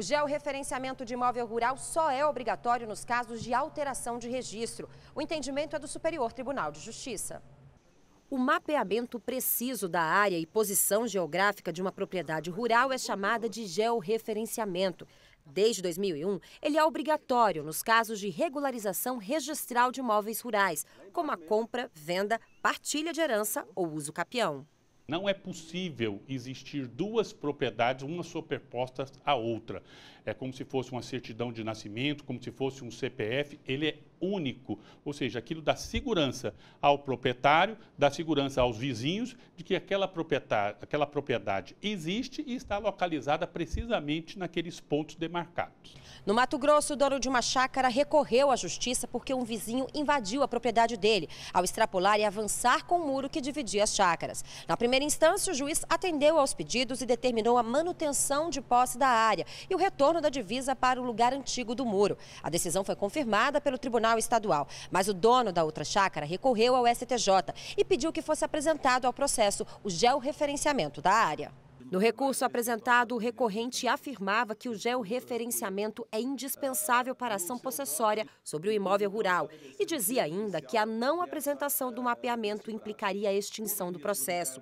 O georreferenciamento de imóvel rural só é obrigatório nos casos de alteração de registro. O entendimento é do Superior Tribunal de Justiça. O mapeamento preciso da área e posição geográfica de uma propriedade rural é chamada de georreferenciamento. Desde 2001, ele é obrigatório nos casos de regularização registral de imóveis rurais, como a compra, venda, partilha de herança ou uso capião. Não é possível existir duas propriedades, uma superposta à outra. É como se fosse uma certidão de nascimento, como se fosse um CPF, ele é único, ou seja, aquilo dá segurança ao proprietário, dá segurança aos vizinhos de que aquela, aquela propriedade existe e está localizada precisamente naqueles pontos demarcados. No Mato Grosso, o dono de uma chácara recorreu à justiça porque um vizinho invadiu a propriedade dele ao extrapolar e avançar com o muro que dividia as chácaras. Na primeira instância, o juiz atendeu aos pedidos e determinou a manutenção de posse da área e o retorno da divisa para o lugar antigo do muro. A decisão foi confirmada pelo Tribunal Tribunal Estadual. Mas o dono da outra chácara recorreu ao STJ e pediu que fosse apresentado ao processo o georreferenciamento da área. No recurso apresentado, o recorrente afirmava que o georreferenciamento é indispensável para a ação possessória sobre o imóvel rural e dizia ainda que a não apresentação do mapeamento implicaria a extinção do processo.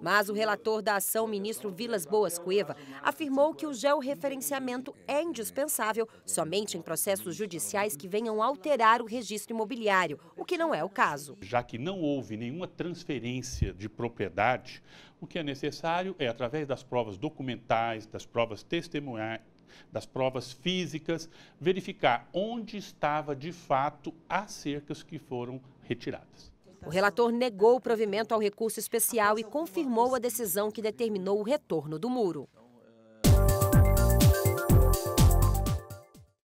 Mas o relator da ação, ministro Vilas Boas Cueva, afirmou que o georreferenciamento é indispensável somente em processos judiciais que venham alterar o registro imobiliário, o que não é o caso. Já que não houve nenhuma transferência de propriedade, o que é necessário é, através das provas documentais, das provas testemunhais, das provas físicas, verificar onde estava de fato as cercas que foram retiradas. O relator negou o provimento ao recurso especial e confirmou a decisão que determinou o retorno do muro.